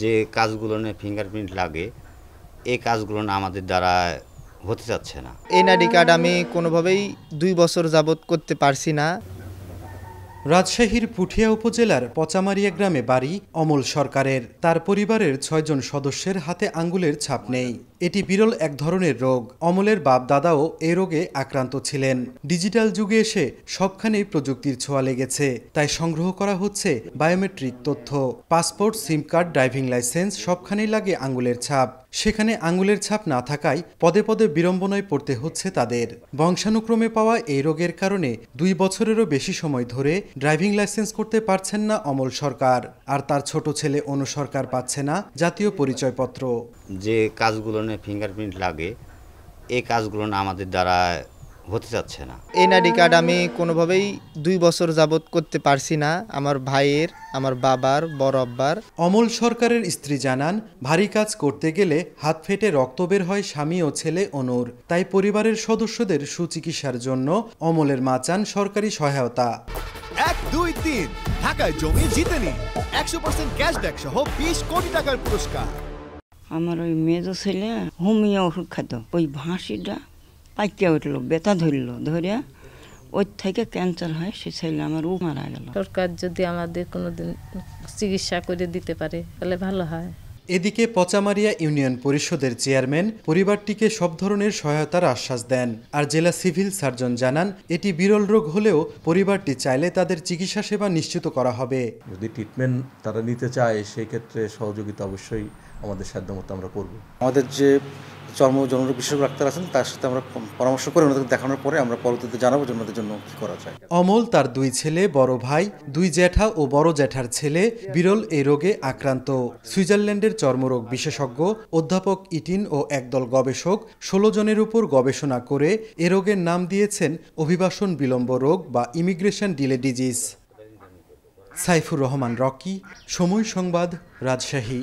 যে কাজগুলো ফিঙ্গারপ্রিন্ট লাগে এই কাজগুলো আমাদের দ্বারা হতে চাচ্ছে না এই আইডি কার্ড আমি কোনোভাবেই দুই বছর যাবত করতে পারছি না রাজশাহীর পুঠিয়া উপজেলার পচামারিয়া গ্রামে বাড়ি অমল সরকারের তার পরিবারের ছয়জন সদস্যের হাতে আঙ্গুলের ছাপ নেই এটি বিরল এক ধরনের রোগ অমলের বাপ দাদাও এ রোগে আক্রান্ত ছিলেন ডিজিটাল যুগে এসে সবখানেই প্রযুক্তির ছোঁয়া লেগেছে তাই সংগ্রহ করা হচ্ছে বায়োমেট্রিক তথ্য passport SIM card driving licence সবখানেই লাগে আঙ্গুলের ছাপ সেখানে আঙুলের ছাপ না থাকায় পদে পদে বিড়ম্বনায় পড়তে হচ্ছে তাদের বংশানুক্রমে পাওয়া এই রোগের কারণে দুই বছরেরও বেশি সময় ধরে ড্রাইভিং লাইসেন্স করতে পারছেন না অমল সরকার আর তার ছোট ছেলে অনু সরকার পাচ্ছে না জাতীয় পরিচয়পত্র যে কাজগুলো ফিঙ্গারপ্রিন্ট লাগে এই কাজগুলো আমাদের দ্বারা হতে চাচ্ছে না এনআইডি কার্ড আমি কোনোভাবেই দুই বছর যাবৎ করতে পারছি না আমার ভাইয়ের আমার বাবার বড় আব্বার অমল সরকারের স্ত্রী জানান ভারী কাজ করতে গেলে হাত ফেটে রক্ত বের হয় স্বামী ও ছেলে অনুর তাই পরিবারের সদস্যদের সুচিকিৎসার জন্য অমলের মা চান সরকারি সহায়তা এক দুই তিন ঢাকায় জমি জিতে নি একশো পার্সেন্ট ক্যাশব্যাক সহ বিশ কোটি টাকার পুরস্কার আমার ওই মেজো ছেলে হোমিও ওষুধ খাতো ওই ভাঁসিটা পাইকে উঠলো বেতা ধরলো ধরিয়া ওর থেকে ক্যান্সার হয় সে ছেলে আমার ও মারা গেল সরকার যদি আমাদের কোনো দিন চিকিৎসা করে দিতে পারে তাহলে ভালো হয় এদিকে পচামারিয়া ইউনিয়ন পরিষদের চেয়ারম্যান পরিবারটিকে সব ধরনের সহায়তার আশ্বাস দেন আর জেলা সিভিল সার্জন জানান এটি বিরল রোগ হলেও পরিবারটি চাইলে তাদের চিকিৎসা সেবা নিশ্চিত করা হবে যদি ট্রিটমেন্ট তারা নিতে চায় সেক্ষেত্রে সহযোগিতা অবশ্যই আমাদের সাধ্যমতো আমরা করব আমাদের যে চর্ম যৌন বিশেষজ্ঞ ডাক্তার আছেন তার সাথে আমরা পরামর্শ করে ওনাদের দেখানোর পরে আমরা পরবর্তীতে জানাবো যে ওনাদের জন্য কি করা যায় অমল তার দুই ছেলে বড় ভাই দুই জ্যাঠা ও বড় জ্যাঠার ছেলে বিরল এই রোগে আক্রান্ত সুইজারল্যান্ডের চর্মরোগ বিশেষজ্ঞ অধ্যাপক ইটিন ও একদল গবেষক ষোলো জনের উপর গবেষণা করে এ রোগের নাম দিয়েছেন অভিবাসন বিলম্ব রোগ বা immigration delay disease Saifur Rahman Rocky সময় সংবাদ রাজশাহী